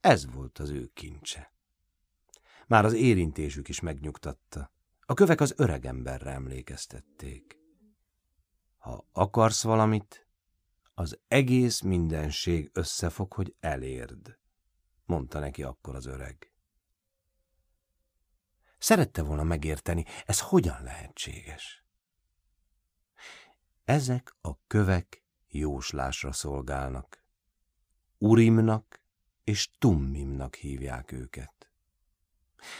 Ez volt az ő kincse. Már az érintésük is megnyugtatta. A kövek az öreg emberre emlékeztették. Ha akarsz valamit, az egész mindenség összefog, hogy elérd, mondta neki akkor az öreg. Szerette volna megérteni, ez hogyan lehetséges. Ezek a kövek jóslásra szolgálnak. Urimnak és Tummimnak hívják őket.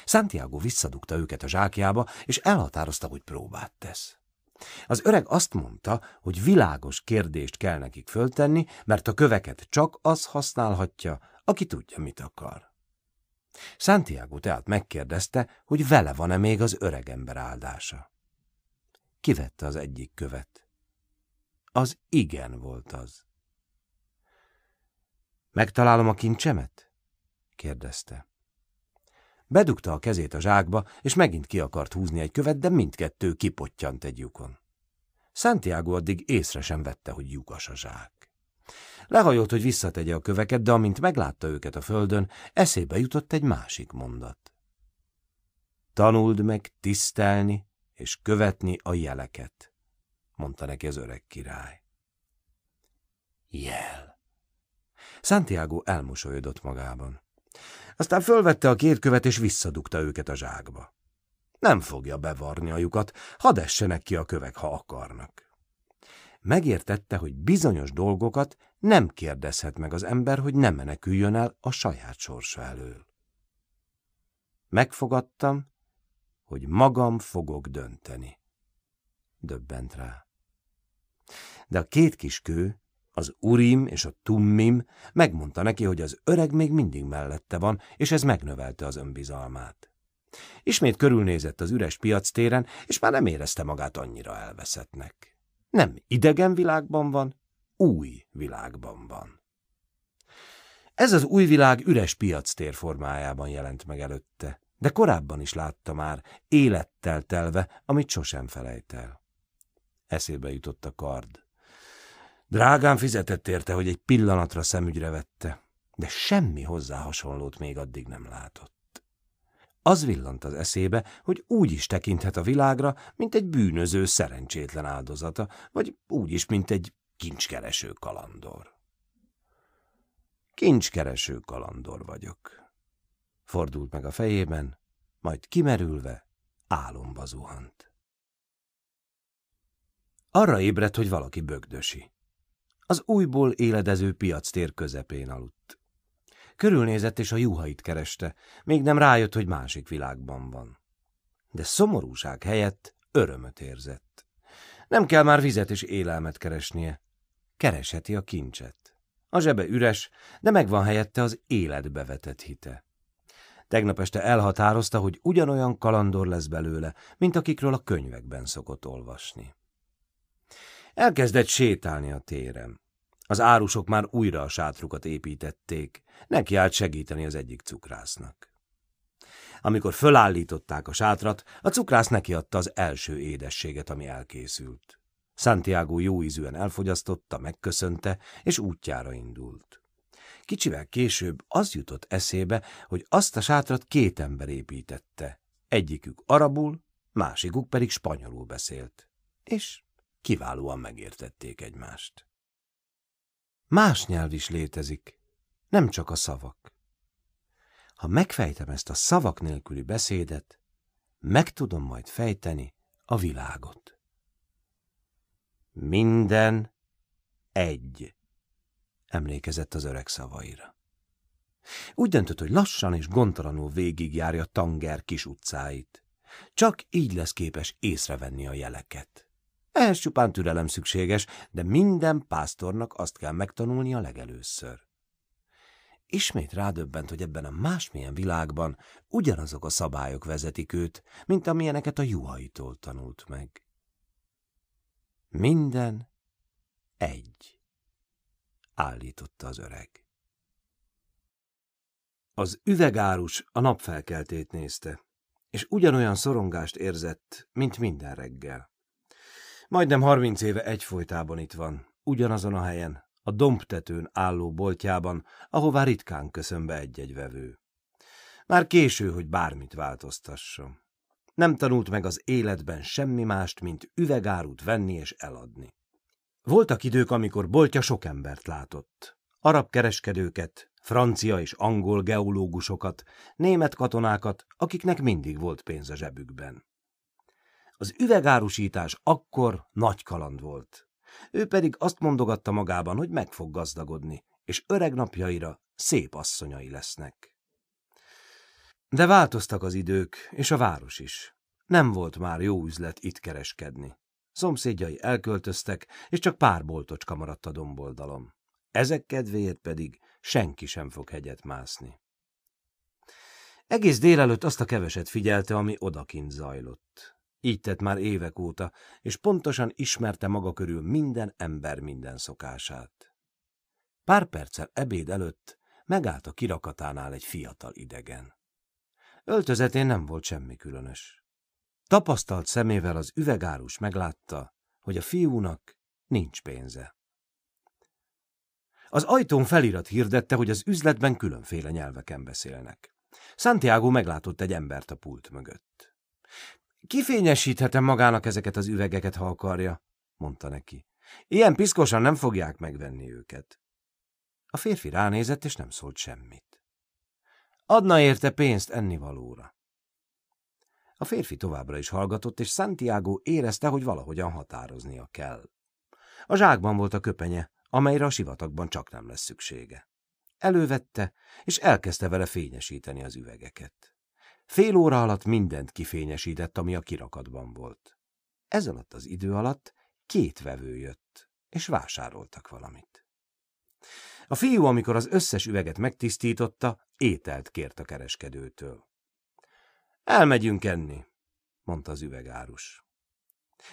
Santiago visszadugta őket a zsákjába, és elhatározta, hogy próbát tesz. Az öreg azt mondta, hogy világos kérdést kell nekik föltenni, mert a köveket csak az használhatja, aki tudja, mit akar. Santiago tehát megkérdezte, hogy vele van-e még az öregember áldása. Kivette az egyik követ. Az igen volt az. Megtalálom a kincsemet? kérdezte. Bedugta a kezét a zsákba, és megint ki akart húzni egy követ, de mindkettő kipottyant egy lyukon. Santiago addig észre sem vette, hogy lyukas a zsák. Lehajolt, hogy visszategye a köveket, de amint meglátta őket a földön, eszébe jutott egy másik mondat. Tanuld meg tisztelni és követni a jeleket, mondta neki az öreg király. Jel. Santiago elmosolyodott magában. Aztán fölvette a két követ, és visszadugta őket a zsákba. Nem fogja bevarni a lyukat, hadd essenek ki a kövek, ha akarnak. Megértette, hogy bizonyos dolgokat nem kérdezhet meg az ember, hogy nem meneküljön el a saját sorsa elől. Megfogadtam, hogy magam fogok dönteni. Döbbent rá. De a két kis kő az Urim és a Tummim megmondta neki, hogy az öreg még mindig mellette van, és ez megnövelte az önbizalmát. Ismét körülnézett az üres piac téren, és már nem érezte magát annyira elveszettnek. Nem idegen világban van, új világban van. Ez az új világ üres piac tér formájában jelent meg előtte, de korábban is látta már, élettel telve, amit sosem felejt el. Eszébe jutott a kard. Drágán fizetett érte, hogy egy pillanatra szemügyre vette, de semmi hozzá hasonlót még addig nem látott. Az villant az eszébe, hogy úgy is tekinthet a világra, mint egy bűnöző szerencsétlen áldozata, vagy úgy is, mint egy kincskereső kalandor. Kincskereső kalandor vagyok. Fordult meg a fejében, majd kimerülve álomba zuhant. Arra ébredt, hogy valaki bögdösi az újból éledező piac tér közepén aludt. Körülnézett és a juhait kereste, még nem rájött, hogy másik világban van. De szomorúság helyett örömöt érzett. Nem kell már vizet és élelmet keresnie. Keresheti a kincset. A zsebe üres, de megvan helyette az életbe vetett hite. Tegnap este elhatározta, hogy ugyanolyan kalandor lesz belőle, mint akikről a könyvekben szokott olvasni. Elkezdett sétálni a téren. Az árusok már újra a sátrukat építették, neki állt segíteni az egyik cukrásznak. Amikor fölállították a sátrat, a cukrász nekiadta az első édességet, ami elkészült. Santiago jóízűen elfogyasztotta, megköszönte, és útjára indult. Kicsivel később az jutott eszébe, hogy azt a sátrat két ember építette. Egyikük arabul, másikuk pedig spanyolul beszélt. És kiválóan megértették egymást. Más nyelv is létezik, nem csak a szavak. Ha megfejtem ezt a szavak nélküli beszédet, meg tudom majd fejteni a világot. Minden egy, emlékezett az öreg szavaira. Úgy döntött, hogy lassan és gondtalanul végigjárja Tanger kis utcáit. Csak így lesz képes észrevenni a jeleket. Ehhez csupán türelem szükséges, de minden pásztornak azt kell megtanulnia legelőször. Ismét rádöbbent, hogy ebben a másmilyen világban ugyanazok a szabályok vezetik őt, mint amilyeneket a juhaitól tanult meg. Minden egy, állította az öreg. Az üvegárus a napfelkeltét nézte, és ugyanolyan szorongást érzett, mint minden reggel. Majdnem harminc éve egyfolytában itt van, ugyanazon a helyen, a dombtetőn álló boltjában, ahová ritkán köszön be egy-egy vevő. Már késő, hogy bármit változtasson. Nem tanult meg az életben semmi mást, mint üvegárut venni és eladni. Voltak idők, amikor boltja sok embert látott. Arab kereskedőket, francia és angol geológusokat, német katonákat, akiknek mindig volt pénz a zsebükben. Az üvegárusítás akkor nagy kaland volt. Ő pedig azt mondogatta magában, hogy meg fog gazdagodni, és öreg napjaira szép asszonyai lesznek. De változtak az idők, és a város is. Nem volt már jó üzlet itt kereskedni. Szomszédjai elköltöztek, és csak pár boltocska maradt a domboldalom. Ezek kedvéért pedig senki sem fog hegyet mászni. Egész délelőtt azt a keveset figyelte, ami odakint zajlott. Így tett már évek óta, és pontosan ismerte maga körül minden ember minden szokását. Pár perccel ebéd előtt megállt a kirakatánál egy fiatal idegen. Öltözetén nem volt semmi különös. Tapasztalt szemével az üvegárus meglátta, hogy a fiúnak nincs pénze. Az ajtón felirat hirdette, hogy az üzletben különféle nyelveken beszélnek. Santiago meglátott egy embert a pult mögött. Kifényesíthetem magának ezeket az üvegeket, ha akarja, mondta neki. Ilyen piszkosan nem fogják megvenni őket. A férfi ránézett, és nem szólt semmit. Adna érte pénzt ennivalóra. A férfi továbbra is hallgatott, és Santiago érezte, hogy valahogyan határoznia kell. A zsákban volt a köpenye, amelyre a sivatagban csak nem lesz szüksége. Elővette, és elkezdte vele fényesíteni az üvegeket. Fél óra alatt mindent kifényesített, ami a kirakatban volt. Ez alatt az idő alatt két vevő jött, és vásároltak valamit. A fiú, amikor az összes üveget megtisztította, ételt kért a kereskedőtől. Elmegyünk enni, mondta az üvegárus.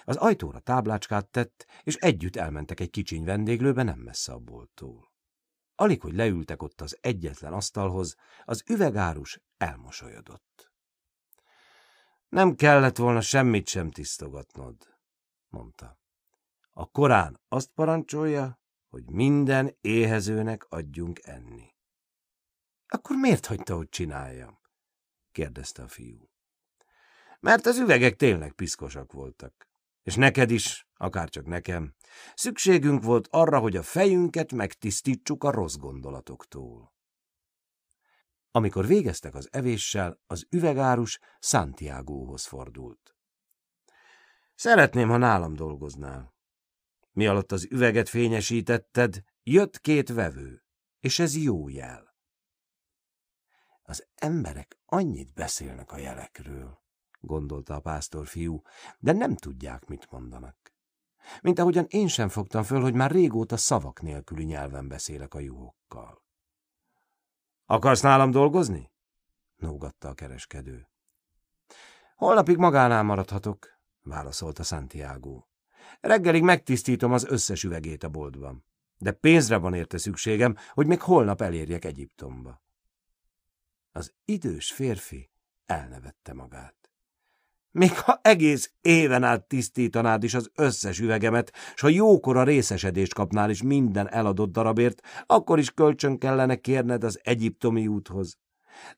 Az ajtóra táblácskát tett, és együtt elmentek egy kicsiny vendéglőbe nem messze a bolttól. Alig, hogy leültek ott az egyetlen asztalhoz, az üvegárus elmosolyodott. Nem kellett volna semmit sem tisztogatnod, mondta. A Korán azt parancsolja, hogy minden éhezőnek adjunk enni. Akkor miért hagyta, hogy csináljam? kérdezte a fiú. Mert az üvegek tényleg piszkosak voltak. És neked is, akárcsak nekem. Szükségünk volt arra, hogy a fejünket megtisztítsuk a rossz gondolatoktól. Amikor végeztek az evéssel, az üvegárus Santiagohoz fordult. Szeretném, ha nálam dolgoznál. Mi alatt az üveget fényesítetted, jött két vevő, és ez jó jel. Az emberek annyit beszélnek a jelekről, gondolta a pásztor fiú, de nem tudják, mit mondanak. Mint ahogyan én sem fogtam föl, hogy már régóta szavak nélküli nyelven beszélek a juhokkal. Akarsz nálam dolgozni? Nógatta a kereskedő. Holnapig magánál maradhatok, válaszolta Santiago. Reggelig megtisztítom az összes üvegét a boltban, de pénzre van érte szükségem, hogy még holnap elérjek Egyiptomba. Az idős férfi elnevette magát. Még ha egész éven át tisztítanád is az összes üvegemet, s ha jókora részesedést kapnál is minden eladott darabért, akkor is kölcsön kellene kérned az egyiptomi úthoz.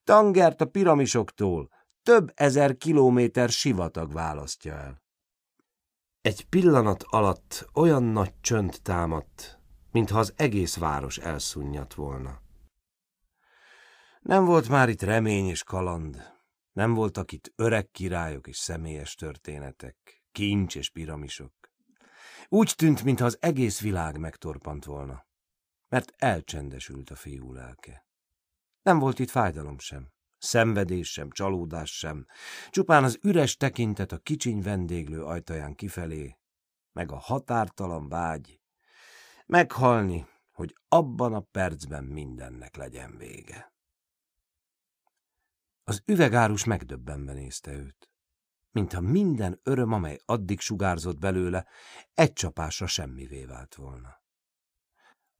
Tangert a piramisoktól több ezer kilométer sivatag választja el. Egy pillanat alatt olyan nagy csönd támadt, mintha az egész város elszunnyadt volna. Nem volt már itt remény és kaland. Nem voltak itt öreg királyok és személyes történetek, kincs és piramisok. Úgy tűnt, mintha az egész világ megtorpant volna, mert elcsendesült a fiú lelke. Nem volt itt fájdalom sem, szenvedés sem, csalódás sem, csupán az üres tekintet a kicsiny vendéglő ajtaján kifelé, meg a határtalan vágy, meghalni, hogy abban a percben mindennek legyen vége. Az üvegárus megdöbbenve nézte őt. Mintha minden öröm, amely addig sugárzott belőle, egy csapásra semmivé vált volna.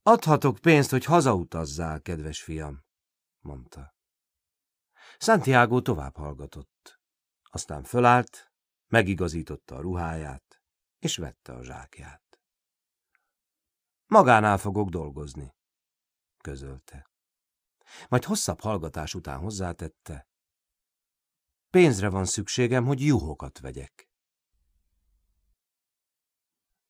Adhatok pénzt, hogy hazautazzál, kedves fiam, mondta. Santiago tovább hallgatott. Aztán fölállt, megigazította a ruháját, és vette a zsákját. Magánál fogok dolgozni, közölte. Majd hosszabb hallgatás után hozzátette. Pénzre van szükségem, hogy juhokat vegyek.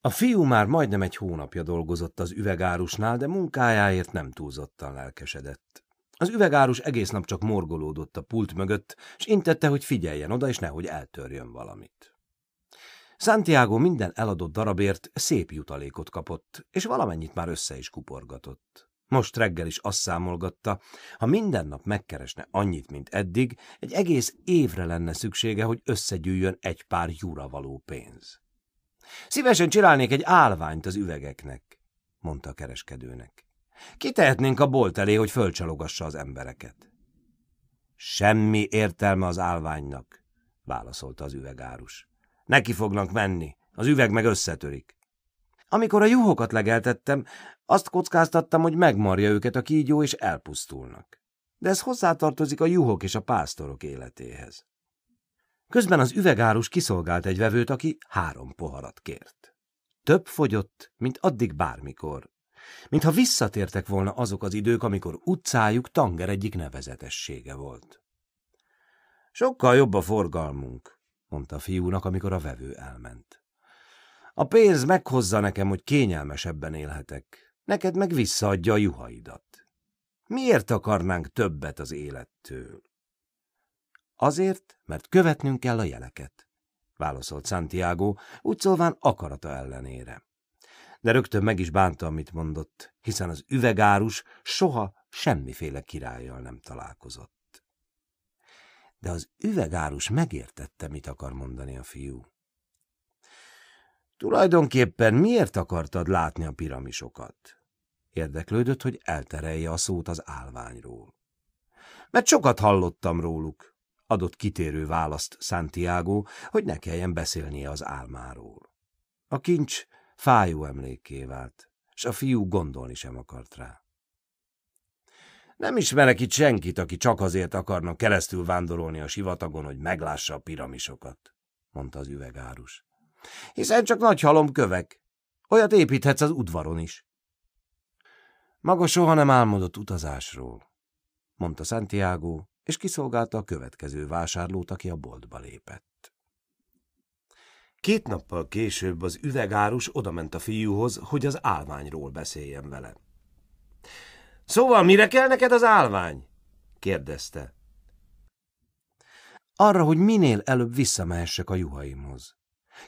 A fiú már majdnem egy hónapja dolgozott az üvegárusnál, de munkájáért nem túlzottan lelkesedett. Az üvegárus egész nap csak morgolódott a pult mögött, és intette, hogy figyeljen oda, és nehogy eltörjön valamit. Santiago minden eladott darabért szép jutalékot kapott, és valamennyit már össze is kuporgatott. Most reggel is azt számolgatta, ha minden nap megkeresne annyit, mint eddig, egy egész évre lenne szüksége, hogy összegyűjjön egy pár júra való pénz. Szívesen csinálnék egy állványt az üvegeknek, mondta a kereskedőnek. Kitehetnénk a bolt elé, hogy fölcsalogassa az embereket. Semmi értelme az állványnak, válaszolta az üvegárus. Neki fognak menni, az üveg meg összetörik. Amikor a juhokat legeltettem, azt kockáztattam, hogy megmarja őket a kígyó, és elpusztulnak. De ez hozzátartozik a juhok és a pásztorok életéhez. Közben az üvegárus kiszolgált egy vevőt, aki három poharat kért. Több fogyott, mint addig bármikor. Mintha visszatértek volna azok az idők, amikor utcájuk Tanger egyik nevezetessége volt. Sokkal jobb a forgalmunk, mondta a fiúnak, amikor a vevő elment. A pénz meghozza nekem, hogy kényelmesebben élhetek, neked meg visszaadja a juhaidat. Miért akarnánk többet az élettől? Azért, mert követnünk kell a jeleket, válaszolt Santiago, úgy szólván akarata ellenére. De rögtön meg is bánta, amit mondott, hiszen az üvegárus soha semmiféle királlyal nem találkozott. De az üvegárus megértette, mit akar mondani a fiú. Tulajdonképpen miért akartad látni a piramisokat? Érdeklődött, hogy elterelje a szót az állványról. Mert sokat hallottam róluk, adott kitérő választ Santiago, hogy ne kelljen beszélnie az álmáról. A kincs fájó emléké vált, s a fiú gondolni sem akart rá. Nem ismerek itt senkit, aki csak azért akarna keresztül vándorolni a sivatagon, hogy meglássa a piramisokat, mondta az üvegárus. Hiszen csak nagy halom kövek. Olyat építhetsz az udvaron is. Maga soha nem álmodott utazásról, mondta Santiago, és kiszolgálta a következő vásárlót, aki a boltba lépett. Két nappal később az üvegárus odament a fiúhoz, hogy az álványról beszéljen vele. – Szóval mire kell neked az álvány? kérdezte. – Arra, hogy minél előbb visszamehessek a juhaimhoz.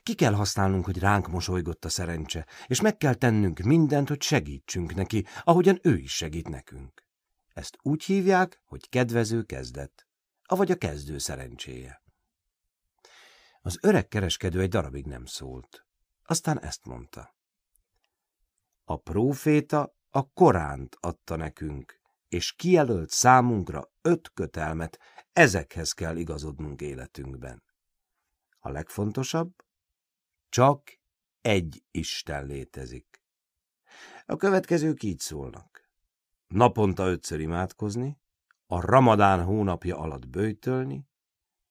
Ki kell használnunk, hogy ránk mosolygott a szerencse, és meg kell tennünk mindent, hogy segítsünk neki, ahogyan ő is segít nekünk. Ezt úgy hívják, hogy kedvező kezdet, avagy a kezdő szerencséje. Az öreg kereskedő egy darabig nem szólt. Aztán ezt mondta. A próféta a Koránt adta nekünk, és kijelölt számunkra öt kötelmet, ezekhez kell igazodnunk életünkben. A legfontosabb csak egy Isten létezik. A következők így szólnak. Naponta ötször imádkozni, a ramadán hónapja alatt bőjtölni,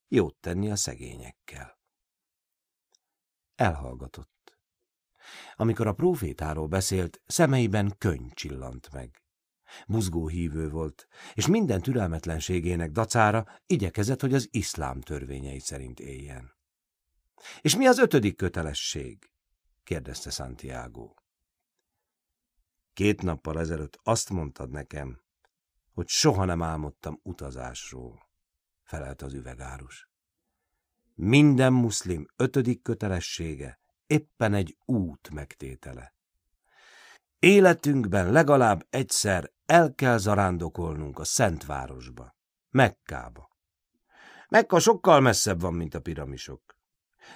jót tenni a szegényekkel. Elhallgatott. Amikor a prófétáról beszélt, szemeiben könny csillant meg. Buzgó hívő volt, és minden türelmetlenségének dacára igyekezett, hogy az iszlám törvényei szerint éljen. És mi az ötödik kötelesség? kérdezte Santiago. Két nappal ezelőtt azt mondtad nekem, hogy soha nem álmodtam utazásról, felelt az üvegárus. Minden muszlim ötödik kötelessége éppen egy út megtétele. Életünkben legalább egyszer el kell zarándokolnunk a Szentvárosba, Mekkába. Mekka sokkal messzebb van, mint a piramisok.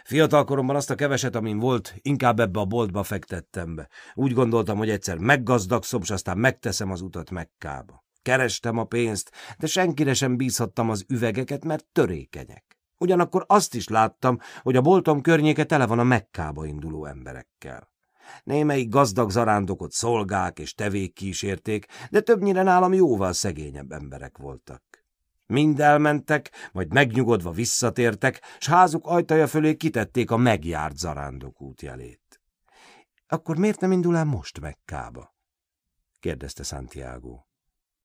Fiatalkoromban azt a keveset, amin volt, inkább ebbe a boltba fektettem be. Úgy gondoltam, hogy egyszer meggazdagszom, és aztán megteszem az utat Mekkába. Kerestem a pénzt, de senkire sem bízhattam az üvegeket, mert törékenyek. Ugyanakkor azt is láttam, hogy a boltom környéke tele van a Mekkába induló emberekkel. Némelyik gazdag zarándokot szolgák és tevék kísérték, de többnyire nálam jóval szegényebb emberek voltak. Mind elmentek, majd megnyugodva visszatértek, s házuk ajtaja fölé kitették a megjárt zarándok útjelét. Akkor miért nem indul el most Mekkába? kérdezte Santiago.